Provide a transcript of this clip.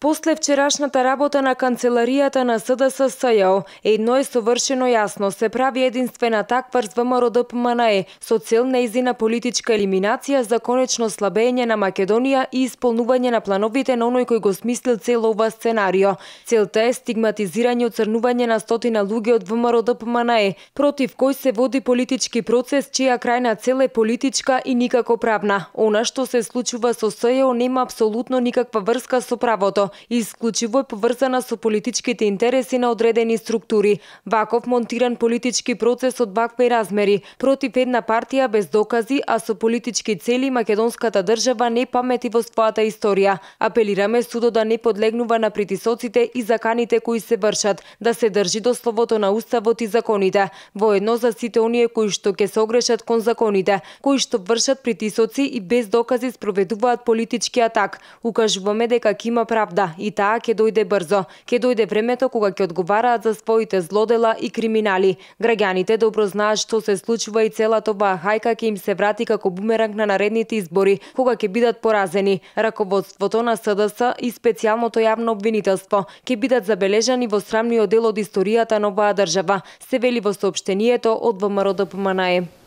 После вчерашната работа на канцеларијата на СДС СЈО, едно е совршено јасно, се прави единствена таквар с ВМРО ДПМНЕ со цел неизина политичка елиминација за конечно слабење на Македонија и исполнување на плановите на оној кој го смислил цел ова сценарио. Целта е стигматизирање и оцрнување на стотина луѓе од ВМРО ДПМНЕ, против кој се води политички процес чија крајна цел е политичка и никако правна. Она што се случува со СЈО нема апсолутно никаква врска со правото исклучиво е поврзана со политичките интереси на одредени структури. Ваков монтиран политички процес од вакви размери, против една партија без докази, а со политички цели македонската држава не памети во својата историја. Апелираме судо да не подлегнува на притисоците и заканите кои се вршат, да се држи до словото на уставот и законите, воедно за сите оние кои што ке се огрешат кон законите, кои што вршат притисоци и без докази спроведуваат политички атак. Укажуваме дека има правда Да, и таа ќе дојде брзо. Ќе дојде времето кога ќе одговараат за своите злодела и криминали. Граѓаните добро знаат што се случува и целата оваа хајка ќе им се врати како бумеранг на наредните избори, кога ќе бидат поразени. Раководството на СДС и специјалното јавно обвинителство ќе бидат забележани во срамниот дел од историјата на оваа држава, се вели во соопштението од ВМРО ДПМНЕ.